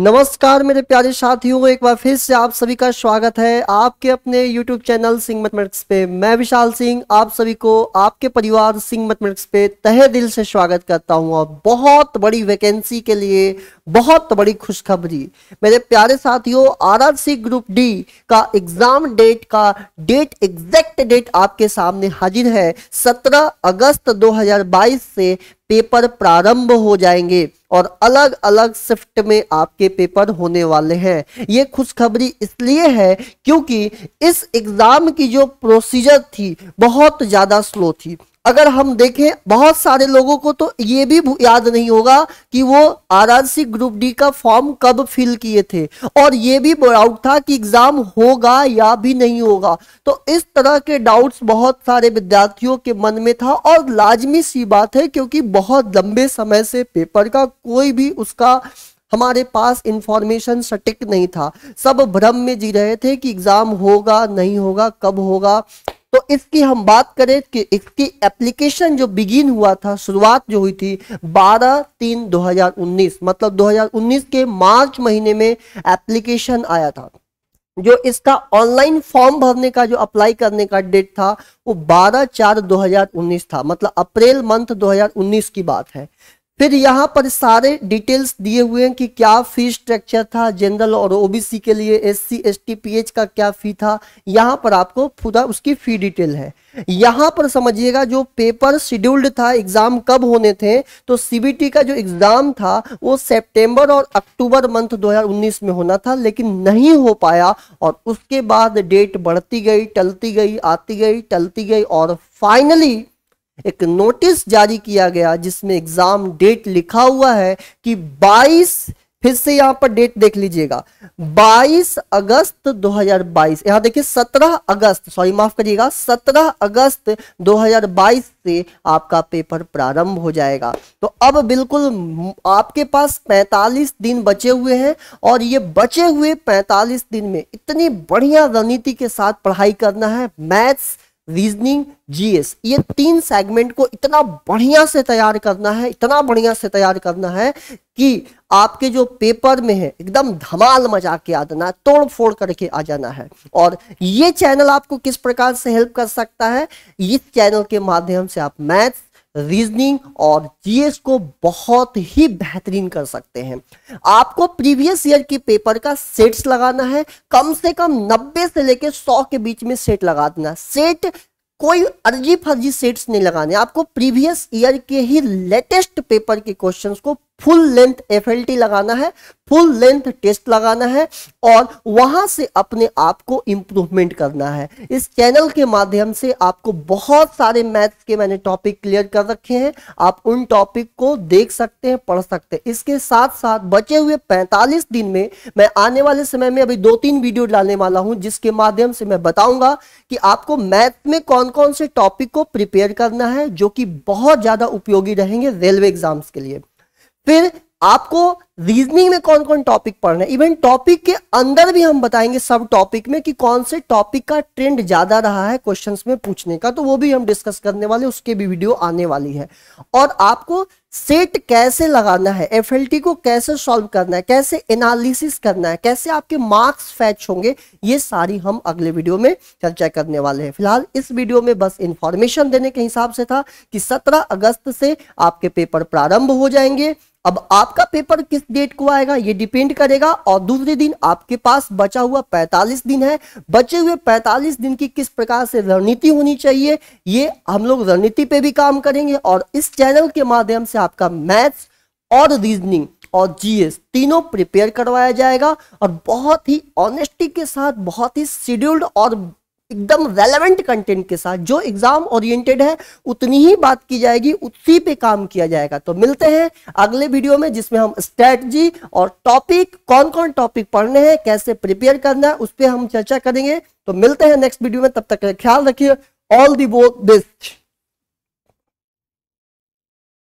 नमस्कार मेरे प्यारे साथियों एक बार फिर से आप सभी का स्वागत है आपके अपने YouTube चैनल सिंह मैथमेटिक्स पे मैं विशाल सिंह आप सभी को आपके परिवार सिंह मैथमेटिक्स पे तहे दिल से स्वागत करता हूं और बहुत बड़ी वैकेंसी के लिए बहुत बड़ी खुशखबरी मेरे प्यारे साथियों आरआरसी ग्रुप डी का एग्जाम डेट का डेट एग्जैक्ट डेट आपके सामने हाजिर है सत्रह अगस्त दो से पेपर प्रारंभ हो जाएंगे और अलग अलग शिफ्ट में आपके पेपर होने वाले हैं ये खुशखबरी इसलिए है क्योंकि इस एग्ज़ाम की जो प्रोसीजर थी बहुत ज़्यादा स्लो थी अगर हम देखें बहुत सारे लोगों को तो ये भी याद नहीं होगा कि वो आरआरसी ग्रुप डी का फॉर्म कब फिल किए थे और ये भी डाउट था कि एग्जाम होगा या भी नहीं होगा तो इस तरह के डाउट्स बहुत सारे विद्यार्थियों के मन में था और लाजमी सी बात है क्योंकि बहुत लंबे समय से पेपर का कोई भी उसका हमारे पास इंफॉर्मेशन सटीक नहीं था सब भ्रम में जी रहे थे कि एग्जाम होगा नहीं होगा कब होगा तो इसकी हम बात करें कि इसकी एप्लीकेशन जो बिगिन हुआ था शुरुआत जो हुई थी 12 तीन 2019 मतलब 2019 के मार्च महीने में एप्लीकेशन आया था जो इसका ऑनलाइन फॉर्म भरने का जो अप्लाई करने का डेट था वो 12 चार 2019 था मतलब अप्रैल मंथ 2019 की बात है फिर यहाँ पर सारे डिटेल्स दिए हुए हैं कि क्या फी स्ट्रक्चर था जनरल और ओबीसी के लिए S C S T P H का क्या फी था यहाँ पर आपको पूरा उसकी फी डिटेल है यहाँ पर समझिएगा जो पेपर शेड्यूल्ड था एग्जाम कब होने थे तो सीबीटी का जो एग्जाम था वो सितंबर और अक्टूबर मंथ 2019 में होना था लेकिन नहीं हो पाया और उसके बाद डेट बढ़ती गई टलती गई आती गई टलती गई और फाइनली एक नोटिस जारी किया गया जिसमें एग्जाम डेट लिखा हुआ है कि 22 फिर से यहां पर डेट देख लीजिएगा 22 अगस्त 2022 यहां देखिए 17 अगस्त सॉरी माफ करिएगा 17 अगस्त 2022 से आपका पेपर प्रारंभ हो जाएगा तो अब बिल्कुल आपके पास 45 दिन बचे हुए हैं और ये बचे हुए 45 दिन में इतनी बढ़िया रणनीति के साथ पढ़ाई करना है मैथ्स रीजनिंग जीएस ये तीन सेगमेंट को इतना बढ़िया से तैयार करना है इतना बढ़िया से तैयार करना है कि आपके जो पेपर में है एकदम धमाल मजा के आ जाना है तोड़ फोड़ करके आ जाना है और ये चैनल आपको किस प्रकार से हेल्प कर सकता है इस चैनल के माध्यम से आप मैथ्स रीजनिंग और जीएस को बहुत ही बेहतरीन कर सकते हैं आपको प्रीवियस ईयर के पेपर का सेट्स लगाना है कम से कम 90 से लेकर 100 के बीच में सेट लगा देना सेट कोई अर्जी फर्जी सेट्स नहीं लगाने आपको प्रीवियस ईयर के ही लेटेस्ट पेपर के क्वेश्चंस को फुल लेंथ एफ लगाना है फुल लेंथ टेस्ट लगाना है और वहां से अपने आप को इम्प्रूवमेंट करना है इस चैनल के माध्यम से आपको बहुत सारे मैथ्स के मैंने टॉपिक क्लियर कर रखे हैं आप उन टॉपिक को देख सकते हैं पढ़ सकते हैं इसके साथ साथ बचे हुए 45 दिन में मैं आने वाले समय में अभी दो तीन वीडियो डालने वाला हूं जिसके माध्यम से मैं बताऊंगा कि आपको मैथ में कौन कौन से टॉपिक को प्रिपेयर करना है जो कि बहुत ज़्यादा उपयोगी रहेंगे रेलवे एग्जाम्स के लिए 别。आपको रीजनिंग में कौन कौन टॉपिक पढ़ना है इवन टॉपिक के अंदर भी हम बताएंगे सब टॉपिक में कि कौन से टॉपिक का ट्रेंड ज्यादा रहा है क्वेश्चंस में पूछने का तो वो भी हम डिस्कस करने वाले उसके भी वीडियो आने वाली है और आपको सेट कैसे लगाना है एफ को कैसे सॉल्व करना है कैसे एनालिसिस करना है कैसे आपके मार्क्स फैच होंगे ये सारी हम अगले वीडियो में चर्चा करने वाले हैं फिलहाल इस वीडियो में बस इंफॉर्मेशन देने के हिसाब से था कि 17 अगस्त से आपके पेपर प्रारंभ हो जाएंगे अब आपका पेपर किस डेट को आएगा ये डिपेंड करेगा और दूसरे दिन आपके पास बचा हुआ 45 दिन है बचे हुए 45 दिन की किस प्रकार से रणनीति होनी चाहिए ये हम लोग रणनीति पे भी काम करेंगे और इस चैनल के माध्यम से आपका मैथ्स और रीजनिंग और जीएस तीनों प्रिपेयर करवाया जाएगा और बहुत ही ऑनेस्टी के साथ बहुत ही शेड्यूल्ड और एकदम रेलेवेंट कंटेंट के साथ जो एग्जाम ओरिएंटेड है उतनी ही बात की जाएगी उसी पे काम किया जाएगा तो मिलते हैं अगले वीडियो में जिसमें हम स्ट्रेटजी और टॉपिक कौन कौन टॉपिक पढ़ने हैं कैसे प्रिपेयर करना है उस पर हम चर्चा करेंगे तो मिलते हैं नेक्स्ट वीडियो में तब तक ख्याल रखिए ऑल दी बोथ बेस्ट